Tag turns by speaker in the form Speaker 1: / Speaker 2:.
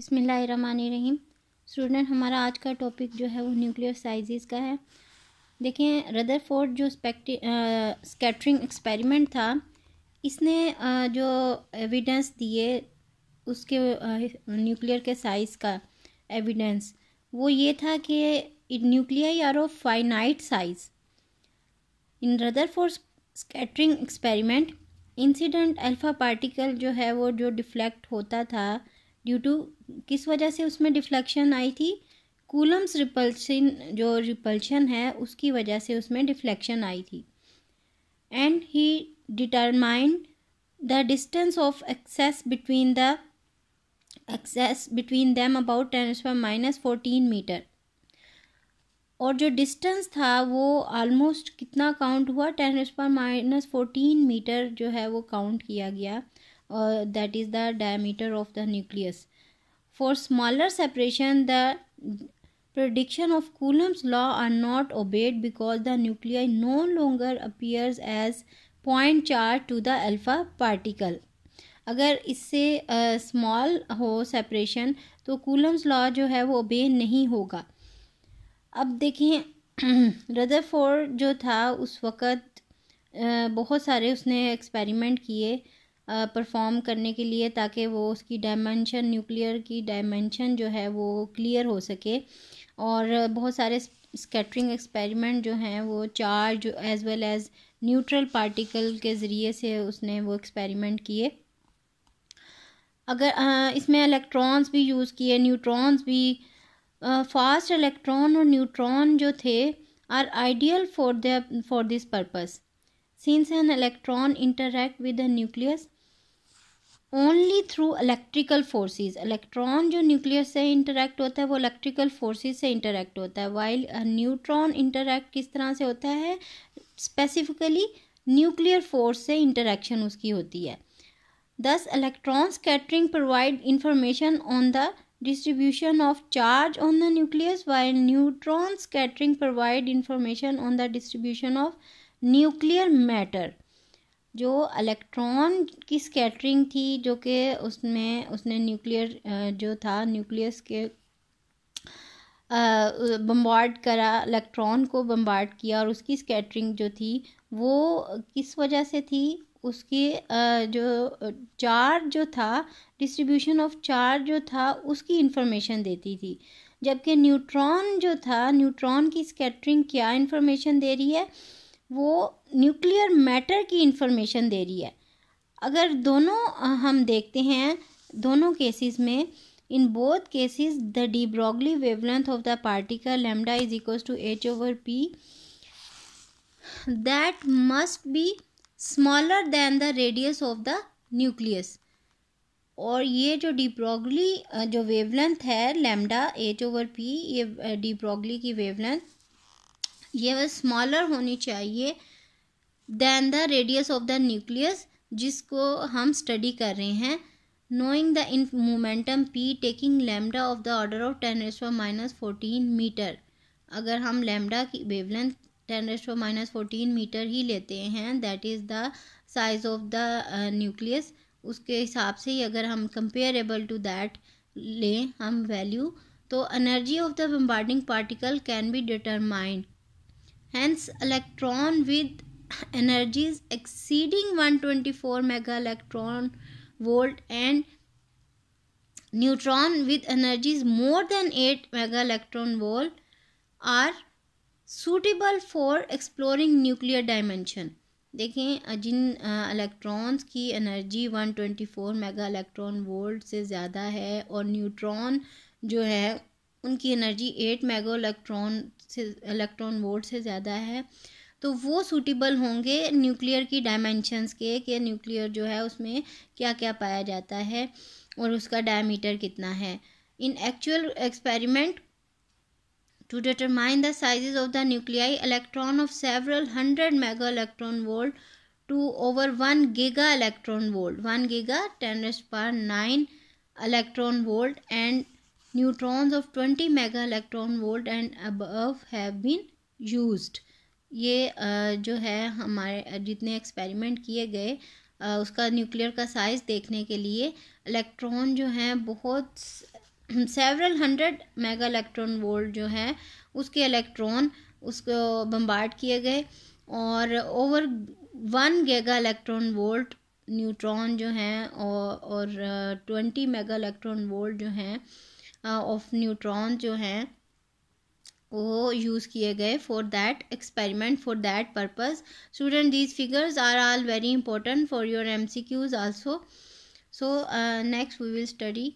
Speaker 1: बिसमीम स्टूडेंट हमारा आज का टॉपिक जो है वो न्यूक्लियर साइजेस का है देखें रदरफोर्ड जो स्कैटरिंग एक्सपेरिमेंट था इसने आ, जो एविडेंस दिए उसके न्यूक्लियर के साइज़ का एविडेंस वो ये था कि nuclear are of finite size in Rutherford scattering experiment incident alpha particle जो है वो जो डिफ्लेक्ट होता था ड्यू टू किस वजह से उसमें डिफ्लेक्शन आई थी कूलम्स रिपल्शन जो रिपल्शन है उसकी वजह से उसमें डिफ्लेक्शन आई थी and he determined the distance of access between the access between them about ten minus fourteen metre और जो डिस्टेंस था वो ऑलमोस्ट कितना काउंट हुआ टेन पर माइनस फोर्टीन मीटर जो है वो काउंट किया गया that is the diameter of the nucleus for smaller separation the prediction of Coulomb's law are not obeyed because the nucleus no longer appears as point charge to the alpha particle अगर इससे small uh, हो separation तो Coulomb's law जो है वो ओबे नहीं होगा अब देखें रदर फोर जो था उस वक़्त uh, बहुत सारे उसने एक्सपेरिमेंट किए परफॉर्म करने के लिए ताकि वो उसकी डायमेंशन न्यूक्लियर की डायमेंशन जो है वो क्लियर हो सके और बहुत सारे स्कैटरिंग एक्सपेरिमेंट जो हैं वो charge as well as neutral particle के ज़रिए से उसने वो एक्सपेरिमेंट किए अगर इसमें इलेक्ट्रॉन्स भी यूज़ किए न्यूट्रॉन्स भी फास्ट इलेक्ट्रॉन और न्यूट्रॉन जो थे are ideal for the for this purpose since an electron interact with the nucleus only through electrical forces electron जो न्यूक्लियस से इंटरेक्ट होता है वो इलेक्ट्रिकल फोर्सेस से इंटरेक्ट होता है वाइल न्यूट्रॉन इंटरेक्ट किस तरह से होता है स्पेसिफिकली न्यूक्लियर फोर्स से इंटरेक्शन उसकी होती है thus electron scattering provide information on the distribution of charge on the nucleus while neutron scattering provide information on the distribution of nuclear matter जो इलेक्ट्रॉन की स्कैटरिंग थी जो कि उसमें उसने न्यूक्लियर जो था न्यूक्लियस के बम्बार्ड करा इलेक्ट्रॉन को बम्बार्ड किया और उसकी स्कैटरिंग जो थी वो किस वजह से थी उसके जो चार्ज जो था डिस्ट्रीब्यूशन ऑफ चार्ज जो था उसकी इन्फॉर्मेशन देती थी जबकि न्यूट्रॉन जो था न्यूट्रॉन की स्कैटरिंग क्या इन्फॉर्मेशन दे रही है वो न्यूक्लियर मैटर की इंफॉर्मेशन दे रही है अगर दोनों हम देखते हैं दोनों केसेस में in both cases the de Broglie wavelength of the particle lambda is equal to h over p that must be smaller than the radius of the nucleus और ये जो ब्रॉगली जो वेवलेंथ है लेमडा एच ओवर पी ये Broglie की wavelength ये वह smaller होनी चाहिए than the radius of the nucleus जिसको हम स्टडी कर रहे हैं knowing the in momentum p taking lambda of the order of ten raised to minus metre अगर हम लेमडा की wavelength ten raised to minus metre ही लेते हैं that is the size of the nucleus उसके हिसाब से ही अगर हम कंपेरेबल टू दैट लें हम वैल्यू तो energy of the bombarding particle can be determined hence electron with energies exceeding 124 mega electron volt and neutron with energies more than 8 mega electron volt are suitable for exploring nuclear dimension देखें जिन electrons की energy 124 mega electron volt से ज़्यादा है और neutron जो है उनकी एनर्जी 8 मेगा इलेक्ट्रॉन से इलेक्ट्रॉन वोल्ट से ज़्यादा है तो वो सूटेबल होंगे न्यूक्लियर की डायमेंशंस के कि न्यूक्लियर जो है उसमें क्या क्या पाया जाता है और उसका डायमीटर कितना है in actual experiment to determine the sizes of the nuclei electron of several hundred mega electron volt to over 1 giga electron volt 1 giga 10 raised power 9 electron volt and neutrons of twenty mega electron volt and above have been used ये जो है हमारे जितने experiment किए गए उसका nuclear का size देखने के लिए इलेक्ट्रॉन जो हैं बहुत several hundred mega electron volt जो है उसके इलेक्ट्रॉन उसको बम्बार्ड किए गए और over one giga electron volt neutron जो हैं और ट्वेंटी मेगा इलेक्ट्रॉन वोल्ट जो हैं ऑफ न्यूट्रॉन जो हैं वो यूज़ किए गए for that experiment for that purpose student these figures are all very important for your M C Qs also so next we will study